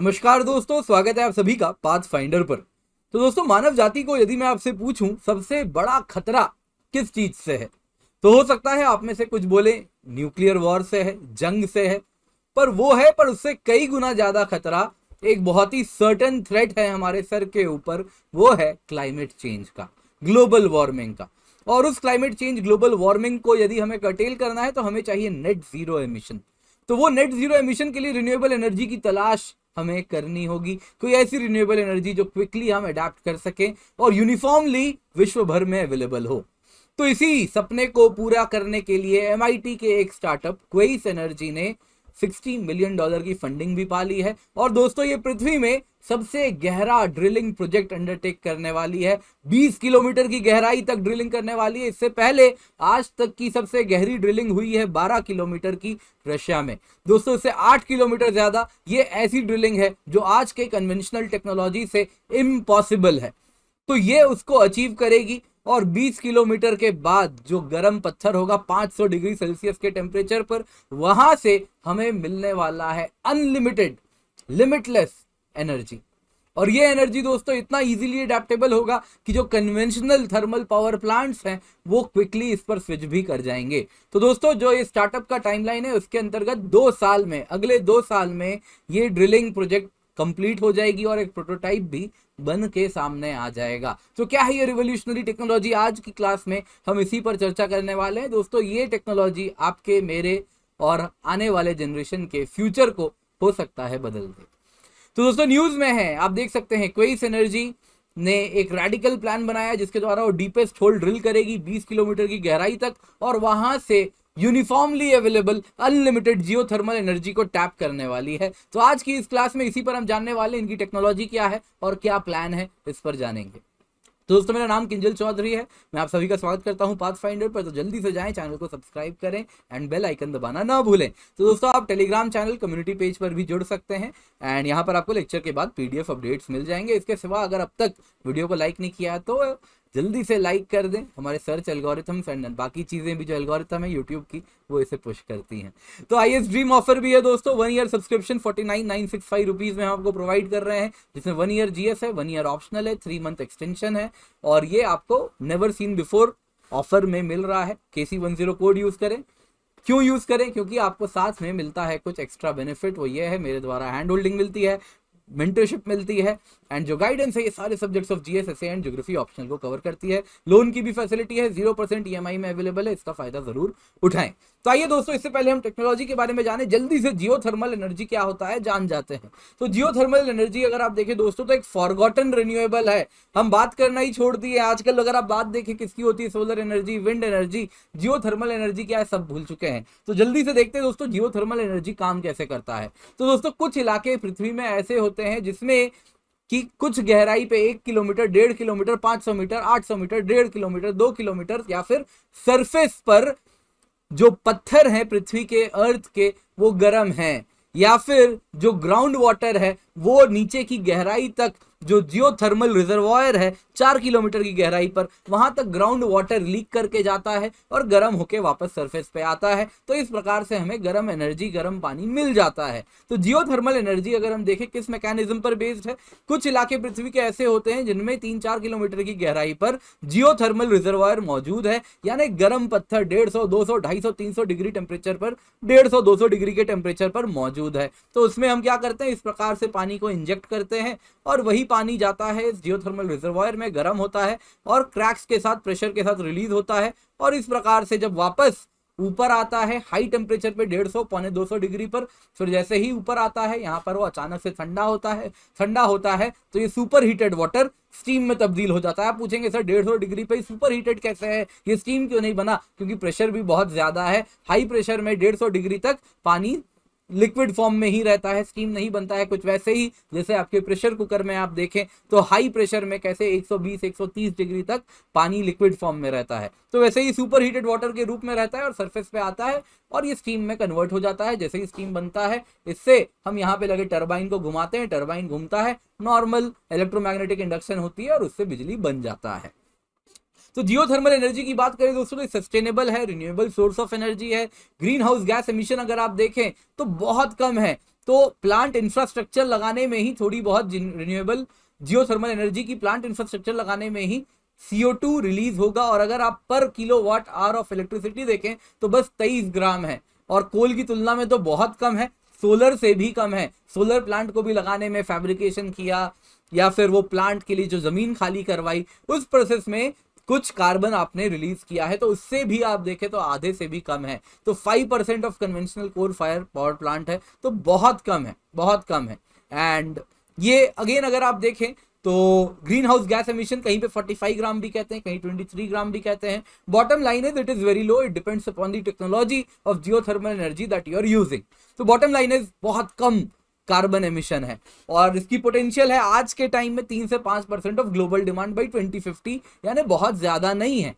नमस्कार दोस्तों स्वागत है आप सभी का पाथ फाइंडर पर तो दोस्तों मानव जाति को यदि मैं आपसे पूछूं सबसे बड़ा खतरा किस चीज से है तो हो सकता है आप में से कुछ बोले न्यूक्लियर वॉर से है जंग से है पर वो है पर उससे कई गुना ज्यादा खतरा एक बहुत ही सर्टन थ्रेट है हमारे सर के ऊपर वो है क्लाइमेट चेंज का ग्लोबल वार्मिंग का और उस क्लाइमेट चेंज ग्लोबल वार्मिंग को यदि हमें कटेल करना है तो हमें चाहिए नेट जीरो एमिशन तो वो नेट जीरो एमिशन के लिए रिन्यूएबल एनर्जी की तलाश हमें करनी होगी कोई ऐसी रिन्यूएबल एनर्जी जो क्विकली हम अडेप्ट कर सकें और यूनिफॉर्मली विश्व भर में अवेलेबल हो तो इसी सपने को पूरा करने के लिए एम के एक स्टार्टअप क्वेस एनर्जी ने 60 मिलियन डॉलर की फंडिंग भी पा ली है और दोस्तों ये पृथ्वी में सबसे गहरा ड्रिलिंग प्रोजेक्ट अंडरटेक करने वाली है 20 किलोमीटर की गहराई तक ड्रिलिंग करने वाली है इससे पहले आज तक की सबसे गहरी ड्रिलिंग हुई है 12 किलोमीटर की रशिया में दोस्तों इससे 8 किलोमीटर ज़्यादा ये ऐसी ड्रिलिंग है जो आज के कन्वेंशनल टेक्नोलॉजी से इम्पॉसिबल है तो ये उसको अचीव करेगी और 20 किलोमीटर के बाद जो गर्म पत्थर होगा 500 डिग्री सेल्सियस के टेम्परेचर पर वहां से हमें मिलने वाला है अनलिमिटेड लिमिटलेस एनर्जी और ये एनर्जी दोस्तों इतना इजीली अडेप्टेबल होगा कि जो कन्वेंशनल थर्मल पावर प्लांट्स हैं वो क्विकली इस पर स्विच भी कर जाएंगे तो दोस्तों जो ये स्टार्टअप का टाइमलाइन है उसके अंतर्गत दो साल में अगले दो साल में ये ड्रिलिंग प्रोजेक्ट कंप्लीट हो जाएगी और एक प्रोटोटाइप भी बन के सामने आ जाएगा तो क्या है ये रिवोल्यूशनरी टेक्नोलॉजी आज की क्लास में हम इसी पर चर्चा करने वाले हैं दोस्तों ये टेक्नोलॉजी आपके मेरे और आने वाले जनरेशन के फ्यूचर को हो सकता है बदल दे तो दोस्तों न्यूज में है आप देख सकते हैं क्वेस एनर्जी ने एक रेडिकल प्लान बनाया जिसके द्वारा वो डीपेस्ट होल ड्रिल करेगी 20 किलोमीटर की गहराई तक और वहां से uniformly available unlimited geo thermal energy को टैप करने वाली है तो आज की इस क्लास में इसी पर हम जानने वाले इनकी टेक्नोलॉजी क्या है और क्या प्लान है इस पर जानेंगे तो दोस्तों मेरा नाम किंजल चौधरी है मैं आप सभी का स्वागत करता हूं पाथ फाइंडर पर तो जल्दी से जाएं चैनल को सब्सक्राइब करें एंड बेल आइकन दबाना ना भूलें तो दोस्तों आप टेलीग्राम चैनल कम्युनिटी पेज पर भी जुड़ सकते हैं एंड यहां पर आपको लेक्चर के बाद पीडीएफ अपडेट्स मिल जाएंगे इसके सिवा अगर अब तक वीडियो को लाइक नहीं किया तो जल्दी से लाइक कर दें हमारे सर्च एल्गोरिथम एंड बाकी चीज़ें भी जो एल्गोरिथम है यूट्यूब की वो इसे पुश करती हैं तो आई एस ड्रीम ऑफर भी है दोस्तों one year subscription forty nine nine six five rupees में हम आपको प्रोवाइड कर रहे हैं जिसमें वन ईयर जी है वन ईयर ऑप्शनल है थ्री मंथ एक्सटेंशन है और ये आपको नेवर सीन बिफोर ऑफर में मिल रहा है के C one zero code use करें क्यों यूज़ करें क्योंकि आपको साथ में मिलता है कुछ एक्स्ट्रा बेनिफिट वो ये है मेरे द्वारा हैंड होल्डिंग मिलती है मेंटरशिप मिलती है एंड जो गाइडेंस है ये सारे subjects of GS essay and geography optional को कवर करती है लोन की भी फैसिलिटी है जीरो परसेंट ई में अवेलेबल है इसका फायदा जरूर उठाएं तो आइए दोस्तों इससे पहले हम टेक्नोलॉजी के बारे में जाने जल्दी से जियो थर्मल एनर्जी क्या होता है जान जाते हैं तो जियो थर्मल एनर्जी अगर आप देखें दोस्तों तो एक फॉरगॉटन रिन्यूएबल है हम बात करना ही छोड़ दी है आजकल अगर आप बात देखें किसकी होती है solar energy wind energy geo thermal energy क्या है सब भूल चुके हैं तो जल्दी से देखते हैं दोस्तों जियो थर्मल एनर्जी काम कैसे करता है तो दोस्तों कुछ इलाके पृथ्वी में ऐसे होते हैं जिसमें कि कुछ गहराई पे एक किलोमीटर डेढ़ किलोमीटर पांच सौ मीटर आठ सौ मीटर डेढ़ किलोमीटर दो किलोमीटर या फिर सरफेस पर जो पत्थर है पृथ्वी के अर्थ के वो गर्म है या फिर जो ग्राउंड वाटर है वो नीचे की गहराई तक जो जियोथर्मल रिजर्वायर है चार किलोमीटर की गहराई पर वहां तक ग्राउंड वाटर लीक करके जाता है और गर्म होके वापस सरफेस पे आता है तो इस प्रकार से हमें गर्म एनर्जी गर्म पानी मिल जाता है तो जियो एनर्जी अगर हम देखें किस मैकेनिज्म पर बेस्ड है कुछ इलाके पृथ्वी के ऐसे होते हैं जिनमें तीन चार किलोमीटर की गहराई पर जियो रिजर्वायर मौजूद है यानी गर्म पत्थर डेढ़ सौ दो सौ ढाई सौ तीन सौ डिग्री टेम्परेचर पर डेढ़ सौ दो सौ डिग्री के टेम्परेचर पर मौजूद है तो उसमें हम क्या करते हैं इस प्रकार से पानी को इंजेक्ट करते हैं और वही पानी जाता है इस जियोथर्मल रिजर्वायर में में गर्म होता है और क्रैक्स के साथ प्रेशर के साथ रिलीज होता है और इस प्रकार से जब वापस ऊपर आता है हाई टेम्परेचर पे डेढ़ सौ पौने दो सौ डिग्री पर फिर जैसे ही ऊपर आता है यहाँ पर वो अचानक से ठंडा होता है ठंडा होता है तो ये सुपर हीटेड वाटर स्टीम में तब्दील हो जाता है आप पूछेंगे सर डेढ़ सौ डिग्री पे सुपर हीटेड कैसे है ये स्टीम क्यों नहीं बना क्योंकि प्रेशर भी बहुत ज़्यादा है हाई प्रेशर में डेढ़ डिग्री तक पानी लिक्विड फॉर्म में ही रहता है स्टीम नहीं बनता है कुछ वैसे ही जैसे आपके प्रेशर कुकर में आप देखें तो हाई प्रेशर में कैसे 120 130 डिग्री तक पानी लिक्विड फॉर्म में रहता है तो वैसे ही सुपर हीटेड वाटर के रूप में रहता है और सरफेस पे आता है और ये स्टीम में कन्वर्ट हो जाता है जैसे ही स्टीम बनता है इससे हम यहाँ पे लगे टर्बाइन को घुमाते हैं टर्बाइन घूमता है नॉर्मल इलेक्ट्रोमैग्नेटिक इंडक्शन होती है और उससे बिजली बन जाता है तो जियो थर्मल एनर्जी की बात करें दोस्तों सस्टेनेबल तो है रिन्यूएबल सोर्स ऑफ एनर्जी है ग्रीन हाउस गैस एमिशन अगर आप देखें तो बहुत कम है तो प्लांट इंफ्रास्ट्रक्चर लगाने में ही थोड़ी बहुत रिन्यूएबल जियो थर्मल एनर्जी की प्लांट इंफ्रास्ट्रक्चर लगाने में ही CO2 रिलीज होगा और अगर आप per kilo watt hour of electricity देखें तो बस तेईस ग्राम है और कोल की तुलना में तो बहुत कम है सोलर से भी कम है सोलर प्लांट को भी लगाने में फैब्रिकेशन किया या फिर वो प्लांट के लिए जो ज़मीन खाली करवाई उस प्रोसेस में कुछ कार्बन आपने रिलीज किया है तो उससे भी आप देखें तो आधे से भी कम है तो five percent of conventional coal fire power plant है तो बहुत कम है बहुत कम है एंड ये अगेन अगर आप देखें तो ग्रीन हाउस गैस एमिशन कहीं पे 45 ग्राम भी कहते हैं कहीं 23 ग्राम भी कहते हैं bottom line is it is very low it depends upon the technology of geothermal energy that you are using तो बॉटम लाइन इज बहुत कम कार्बन एमिशन है और इसकी पोटेंशियल है आज के टाइम में तीन से पांच percent of global demand by twenty fifty यानी बहुत ज़्यादा नहीं है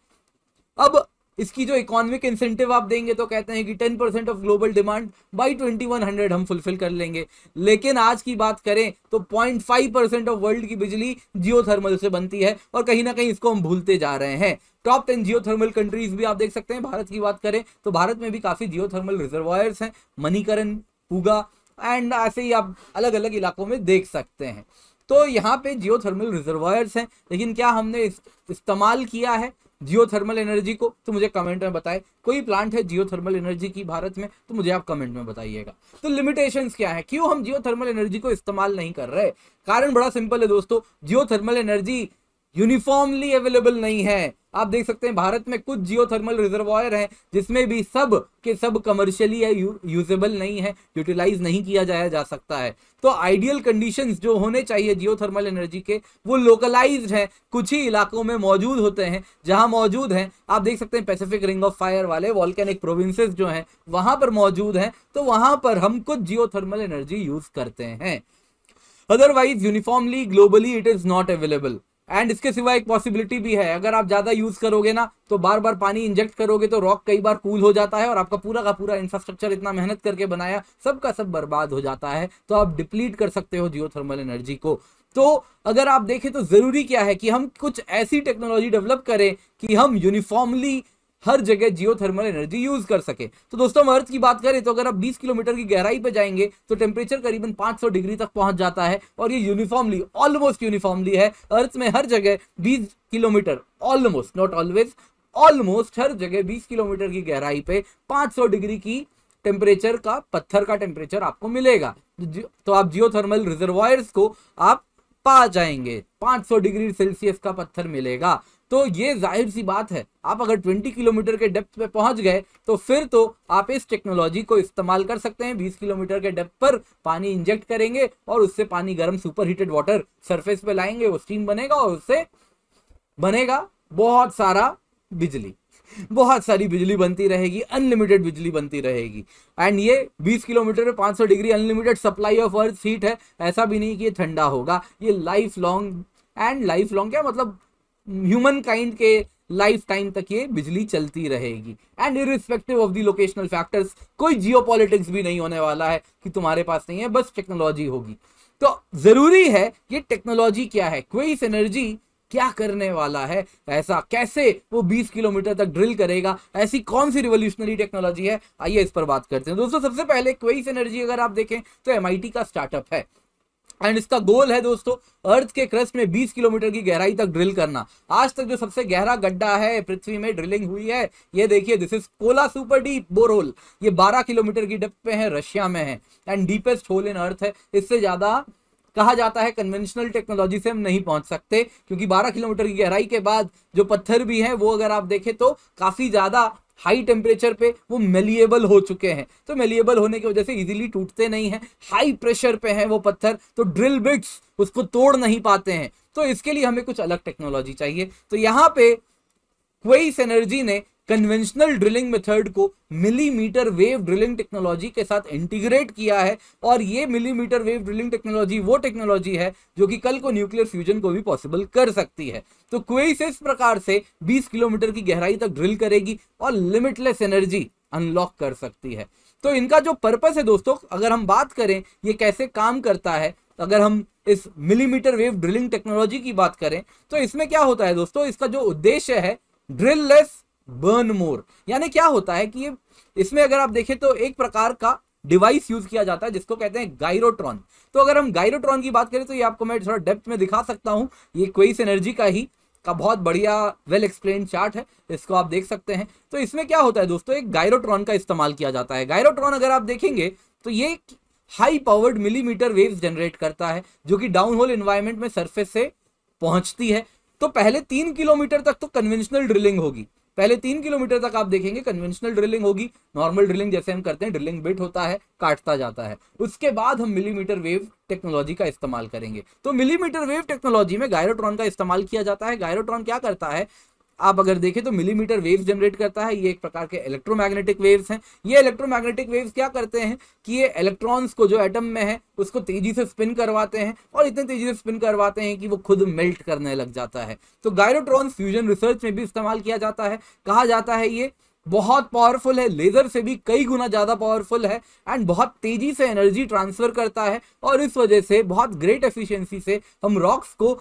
अब इसकी जो इकोनॉमिक इंसेंटिव आप देंगे तो कहते हैं कि ten percent of global demand by twenty one hundred हम फुलफिल कर लेंगे लेकिन आज की बात करें तो point five percent of world की बिजली जियोथर्मल से बनती है और कहीं ना कहीं इसको हम भूलते जा रहे हैं टॉप टेन जियोथर्मल कंट्रीज भी आप देख सकते हैं भारत की बात करें तो भारत में भी काफ़ी जियोथर्मल रिजर्वायर्स हैं मनीकरण पूगा एंड ऐसे ही आप अलग अलग इलाकों में देख सकते हैं तो यहाँ पे जियो थर्मल रिजर्वायर्स हैं लेकिन क्या हमने इस, इस्तेमाल किया है जियो थर्मल एनर्जी को तो मुझे कमेंट में बताएं कोई प्लांट है जियो थर्मल एनर्जी की भारत में तो मुझे आप कमेंट में बताइएगा तो लिमिटेशंस क्या है क्यों हम जियो थर्मल एनर्जी को इस्तेमाल नहीं कर रहे कारण बड़ा सिंपल है दोस्तों जियो थर्मल एनर्जी यूनिफॉर्मली अवेलेबल नहीं है आप देख सकते हैं भारत में कुछ जियो थर्मल रिजर्वायर है जिसमें भी सब के सब कमर्शियली या यूजेबल नहीं है यूटिलाइज नहीं किया जाया जा सकता है तो आइडियल कंडीशंस जो होने चाहिए जियो थर्मल एनर्जी के वो लोकलाइज्ड हैं कुछ ही इलाकों में मौजूद होते हैं जहां मौजूद हैं आप देख सकते हैं पैसिफिक रिंग ऑफ फायर वाले वॉल्केनिक प्रोविंसेस जो हैं वहां पर मौजूद हैं तो वहां पर हम कुछ जियो थर्मल एनर्जी यूज करते हैं otherwise uniformly globally it is not available and इसके सिवा एक पॉसिबिलिटी भी है अगर आप ज़्यादा यूज़ करोगे ना तो बार बार पानी इंजेक्ट करोगे तो रॉक कई बार कूल हो जाता है और आपका पूरा का पूरा इंफ्रास्ट्रक्चर इतना मेहनत करके बनाया सबका सब बर्बाद हो जाता है तो आप डिप्लीट कर सकते हो जियो एनर्जी को तो अगर आप देखें तो ज़रूरी क्या है कि हम कुछ ऐसी टेक्नोलॉजी डेवलप करें कि हम यूनिफॉर्मली हर जगह जियो एनर्जी यूज कर सके तो दोस्तों हम अर्थ की बात करें तो अगर आप 20 किलोमीटर की गहराई पर जाएंगे तो टेम्परेचर करीबन 500 डिग्री तक पहुंच जाता है और ये यूनिफॉर्मली ऑलमोस्ट यूनिफॉर्मली है अर्थ में हर जगह 20 kilometre almost not always almost हर जगह 20 किलोमीटर की गहराई पे 500 डिग्री की टेम्परेचर का पत्थर का टेम्परेचर आपको मिलेगा तो आप जियो थर्मल रिजर्वायर्स को आप पा जाएंगे 500 डिग्री सेल्सियस का पत्थर मिलेगा तो ये जाहिर सी बात है आप अगर 20 किलोमीटर के डेप्थ पे पहुंच गए तो फिर तो आप इस टेक्नोलॉजी को इस्तेमाल कर सकते हैं 20 किलोमीटर के डेप्थ पर पानी इंजेक्ट करेंगे और उससे पानी गर्म सुपर हीटेड वाटर सरफेस पे लाएंगे वो स्टीम बनेगा और उससे बनेगा बहुत सारा बिजली बहुत सारी बिजली बनती रहेगी अनलिमिटेड बिजली बनती रहेगी एंड ये 20 किलोमीटर में 500 degree unlimited supply of earth heat है ऐसा भी नहीं कि ये ठंडा होगा ये lifelong and lifelong क्या मतलब ह्यूमन काइंड के लाइफ टाइम तक ये बिजली चलती रहेगी and irrespective of the locational factors कोई जियो भी नहीं होने वाला है कि तुम्हारे पास नहीं है बस टेक्नोलॉजी होगी तो जरूरी है ये टेक्नोलॉजी क्या है क्वेस एनर्जी क्या करने वाला है ऐसा कैसे वो 20 किलोमीटर तक ड्रिल करेगा ऐसी कौन सी रिवोल्यूशनरी टेक्नोलॉजी है आइए इस पर बात करते हैं दोस्तों सबसे पहले क्वेस एनर्जी अगर आप देखें तो एम का स्टार्टअप है एंड इसका गोल है दोस्तों अर्थ के क्रस्ट में 20 किलोमीटर की गहराई तक ड्रिल करना आज तक जो सबसे गहरा गड्ढा है पृथ्वी में ड्रिलिंग हुई है ये देखिए this is Kola super deep borehole ये 12 किलोमीटर की डेप्थ पे है रशिया में है and deepest hole in earth है इससे ज्यादा कहा जाता है कन्वेंशनल टेक्नोलॉजी से हम नहीं पहुंच सकते क्योंकि 12 किलोमीटर की गहराई के बाद जो पत्थर भी है वो अगर आप देखें तो काफ़ी ज़्यादा हाई टेम्परेचर पे वो मेलिएबल हो चुके हैं तो मेलिएबल होने की वजह से इजीली टूटते नहीं हैं हाई प्रेशर पे है वो पत्थर तो ड्रिल बिट्स उसको तोड़ नहीं पाते हैं तो इसके लिए हमें कुछ अलग टेक्नोलॉजी चाहिए तो यहाँ पे क्वेस एनर्जी ने कन्वेंशनल ड्रिलिंग मेथड को मिलीमीटर वेव ड्रिलिंग टेक्नोलॉजी के साथ इंटीग्रेट किया है और ये मिलीमीटर वेव ड्रिलिंग टेक्नोलॉजी वो टेक्नोलॉजी है जो कि कल को न्यूक्लियर फ्यूजन को भी पॉसिबल कर सकती है तो क्वेस इस प्रकार से 20 किलोमीटर की गहराई तक ड्रिल करेगी और लिमिटलेस एनर्जी अनलॉक कर सकती है तो इनका जो पर्पस है दोस्तों अगर हम बात करें ये कैसे काम करता है अगर हम इस मिलीमीटर वेव ड्रिलिंग टेक्नोलॉजी की बात करें तो इसमें क्या होता है दोस्तों इसका जो उद्देश्य है ड्रिल लेस बर्न मोर यानी क्या होता है कि इसमें अगर आप देखें तो एक प्रकार का डिवाइस यूज किया जाता है जिसको कहते हैं गायरोट्रॉन तो अगर हम गायरोट्रॉन की बात करें तो ये आपको मैं थोड़ा डेप्थ में दिखा सकता हूँ ये क्वेस एनर्जी का ही का बहुत बढ़िया वेल एक्सप्लेन चार्ट है इसको आप देख सकते हैं तो इसमें क्या होता है दोस्तों एक गायरोट्रॉन का इस्तेमाल किया जाता है गायरोट्रॉन अगर आप देखेंगे तो ये high powered millimetre waves generate करता है जो कि डाउन होल इन्वायरमेंट में सरफेस से पहुंचती है तो पहले तीन किलोमीटर तक तो कन्वेंशनल ड्रिलिंग होगी पहले तीन किलोमीटर तक आप देखेंगे कन्वेंशनल ड्रिलिंग होगी नॉर्मल ड्रिलिंग जैसे हम करते हैं ड्रिलिंग बिट होता है काटता जाता है उसके बाद हम मिलीमीटर वेव टेक्नोलॉजी का इस्तेमाल करेंगे तो मिलीमीटर वेव टेक्नोलॉजी में गायरोट्रॉन का इस्तेमाल किया जाता है गायरोट्रॉन क्या करता है आप अगर देखें तो मिलीमीटर वेव्स जनरेट करता है ये एक प्रकार के इलेक्ट्रोमैग्नेटिक वेव्स हैं ये इलेक्ट्रोमैग्नेटिक वेव्स क्या करते हैं कि ये इलेक्ट्रॉन्स को जो एटम में है उसको तेजी से स्पिन करवाते हैं और इतने तेजी से स्पिन करवाते हैं कि वो खुद मेल्ट करने लग जाता है तो गायरोट्रॉन फ्यूजन रिसर्च में भी इस्तेमाल किया जाता है कहा जाता है ये बहुत पावरफुल है लेजर से भी कई गुना ज़्यादा पावरफुल है एंड बहुत तेजी से एनर्जी ट्रांसफर करता है और इस वजह से बहुत ग्रेट एफिशिएंसी से हम रॉक्स को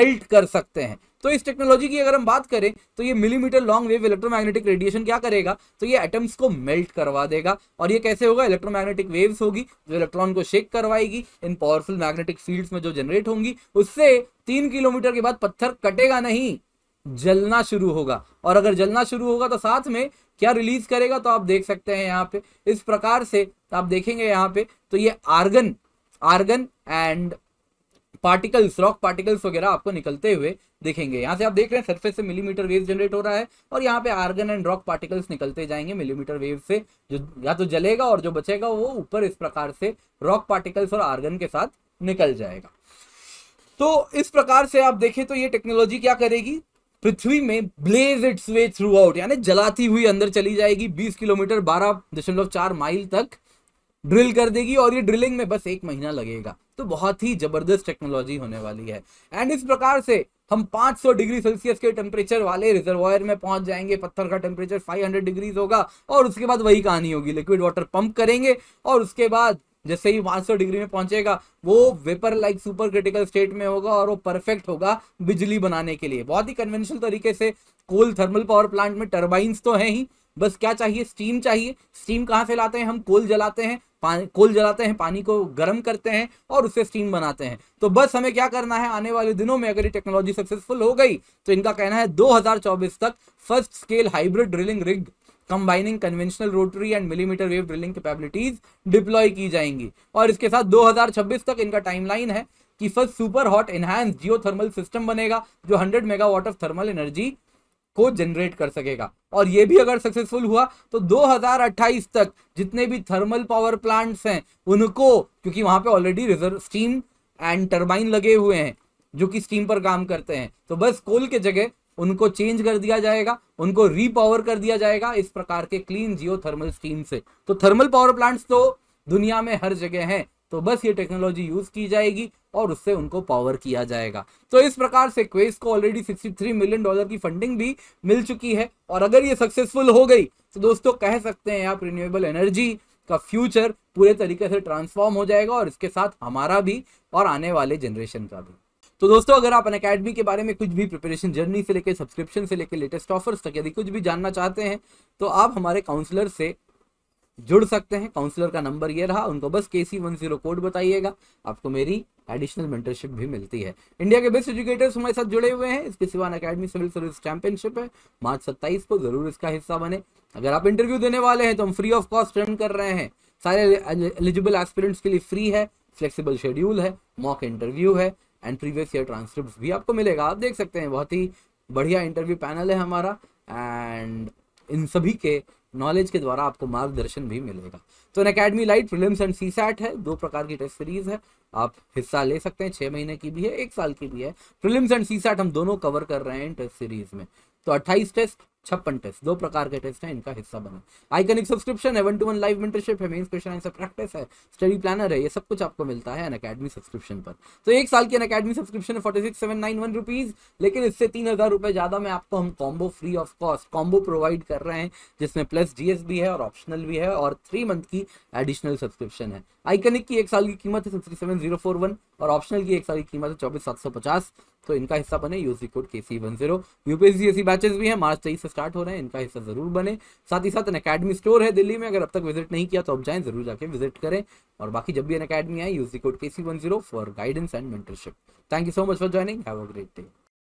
मेल्ट कर सकते हैं तो इस टेक्नोलॉजी की अगर हम बात करें तो ये millimetre long wave electromagnetic radiation क्या करेगा तो ये एटम्स को मेल्ट करवा देगा और ये कैसे होगा इलेक्ट्रोमैग्नेटिक वेव्स होगी जो इलेक्ट्रॉन को शेक करवाएगी इन पावरफुल मैग्नेटिक फील्ड्स में जो जनरेट होंगी उससे तीन किलोमीटर के बाद पत्थर कटेगा नहीं जलना शुरू होगा और अगर जलना शुरू होगा तो साथ में क्या रिलीज करेगा तो आप देख सकते हैं यहाँ पे इस प्रकार से आप देखेंगे यहाँ पे तो ये argon argon and particles rock particles वगैरह आपको निकलते हुए देखेंगे यहाँ से आप देख रहे हैं सरफेस से मिलीमीटर वेव जनरेट हो रहा है और यहाँ पे आर्गन एंड रॉक पार्टिकल्स निकलते जाएंगे मिलीमीटर वेव से जो या तो जलेगा और जो बचेगा वो ऊपर इस प्रकार से रॉक पार्टिकल्स और आर्गन के साथ निकल जाएगा तो इस प्रकार से आप देखें तो ये टेक्नोलॉजी क्या करेगी पृथ्वी में blaze its way through out यानी जलाती हुई अंदर चली जाएगी 20 किलोमीटर 12.4 माइल तक ड्रिल कर देगी और ये ड्रिलिंग में बस एक महीना लगेगा तो बहुत ही जबरदस्त टेक्नोलॉजी होने वाली है एंड इस प्रकार से हम 500 डिग्री सेल्सियस के टेम्परेचर वाले रिजर्वायर में पहुंच जाएंगे पत्थर का टेम्परेचर 500 डिग्रीज होगा और उसके बाद वही कहानी होगी लिक्विड वाटर पंप करेंगे और उसके बाद जैसे ही 500 डिग्री में पहुंचेगा वो vapour like supercritical state में होगा और वो परफेक्ट होगा बिजली बनाने के लिए बहुत ही कन्वेंशनल तरीके से कोल थर्मल पावर प्लांट में टर्बाइन तो है ही बस क्या चाहिए स्टीम चाहिए स्टीम कहाँ से लाते हैं हम कोल जलाते हैं पानी कोल जलाते हैं पानी को गर्म करते हैं और उससे स्टीम बनाते हैं तो बस हमें क्या करना है आने वाले दिनों में अगर ये टेक्नोलॉजी सक्सेसफुल हो गई तो इनका कहना है 2024 तक first scale hybrid drilling rig combining conventional rotary and millimetre wave drilling capabilities deploy की जाएंगी और इसके साथ दो तक इनका टाइमलाइन है कि first super hot enhance geothermal system बनेगा जो hundred megawatt of thermal energy को जनरेट कर सकेगा और ये भी अगर सक्सेसफुल हुआ तो 2028 तक जितने भी थर्मल पावर प्लांट्स हैं उनको क्योंकि वहां पे already reserve steam and turbine लगे हुए हैं जो कि स्टीम पर काम करते हैं तो बस कोल के जगह उनको चेंज कर दिया जाएगा उनको रीपावर कर दिया जाएगा इस प्रकार के क्लीन जियो थर्मल स्टीम से तो थर्मल पावर प्लांट्स तो दुनिया में हर जगह हैं तो बस ये टेक्नोलॉजी यूज की जाएगी और उससे उनको पावर किया जाएगा तो इस प्रकार से क्वेस को ऑलरेडी 63 मिलियन डॉलर की फंडिंग भी मिल चुकी है और अगर ये सक्सेसफुल हो गई तो दोस्तों कह सकते हैं आप रिन्यूएबल एनर्जी का फ्यूचर पूरे तरीके से ट्रांसफॉर्म हो जाएगा और इसके साथ हमारा भी और आने वाले जनरेशन का भी तो दोस्तों अगर आप अकेडमी के बारे में कुछ भी प्रिपरेशन जर्नी से लेकर सब्सक्रिप्शन से लेकर लेटेस्ट ऑफर्स तक यदि कुछ भी जानना चाहते हैं तो आप हमारे काउंसलर से जुड़ सकते हैं काउंसलर का नंबर ये रहा उनको बस के सी वन जीरो कोड बताइएगा आपको मेरी एडिशनल मेंटरशिप भी मिलती है इंडिया के बेस्ट एजुकेटर्स हमारे साथ जुड़े हुए हैं इसके सिवान अकेडमी सिविल सर्विस चैंपियनशिप है मार्च सत्ताईस को जरूर इसका हिस्सा बने अगर आप इंटरव्यू देने वाले हैं तो हम फ्री ऑफ कॉस्ट रन कर रहे हैं सारे एलिजिबल एस्पिरेंट्स के लिए फ्री है फ्लेक्सिबल शेड्यूल है मॉक इंटरव्यू है एंड प्रीवियस ईयर ट्रांसक्रिप्ट भी आपको मिलेगा आप देख सकते हैं बहुत ही बढ़िया इंटरव्यू पैनल है हमारा एंड इन सभी के नॉलेज के द्वारा आपको मार्गदर्शन भी मिलेगा तो Unacademy light films and CSAT है दो प्रकार की टेस्ट सीरीज है आप हिस्सा ले सकते हैं छह महीने की भी है एक साल की भी है फिल्म एंड सी सैट हम दोनों कवर कर रहे हैं टेस्ट सीरीज में तो अट्ठाईस टेस्ट छप्पन टेस्ट दो प्रकार के टेस्ट हैं इनका हिस्सा बना आइकनिक सब्सक्रिप्शन है one to one live mentorship है मेन्स क्वेश्चन आंसर प्रैक्टिस है स्टडी प्लानर है ये सब कुछ आपको मिलता है अन अकेडमी सब्सक्रिप्शन पर तो एक साल की अन अकेडमी सब्सक्रिप्शन है forty six seven nine one rupees लेकिन इससे तीन हज़ार रुपए ज़्यादा में आपको हम combo free of cost combo provide कर रहे हैं जिसमें प्लस जीएस भी है और ऑप्शनल भी है और थ्री मंथ की एडिशनल सब्सक्रिप्शन है आइकनिक की एक साल की कीमत है sixty seven zero four one और ऑप्शनल की एक साल की कीमत है चौबीस सात सौ पचास तो इनका हिस्सा बने use code K C one zero UPSC batches भी हैं मार्च तेईस से स्टार्ट हो रहे हैं इनका हिस्सा जरूर बने साथ ही साथ अकेडमी स्टोर है दिल्ली में अगर अब तक विजिट नहीं किया तो आप जाएं जरूर जाके विजिट करें और बाकी जब भी अन अकेडमी आए use code K C one zero for guidance and mentorship thank you so much for joining have a great day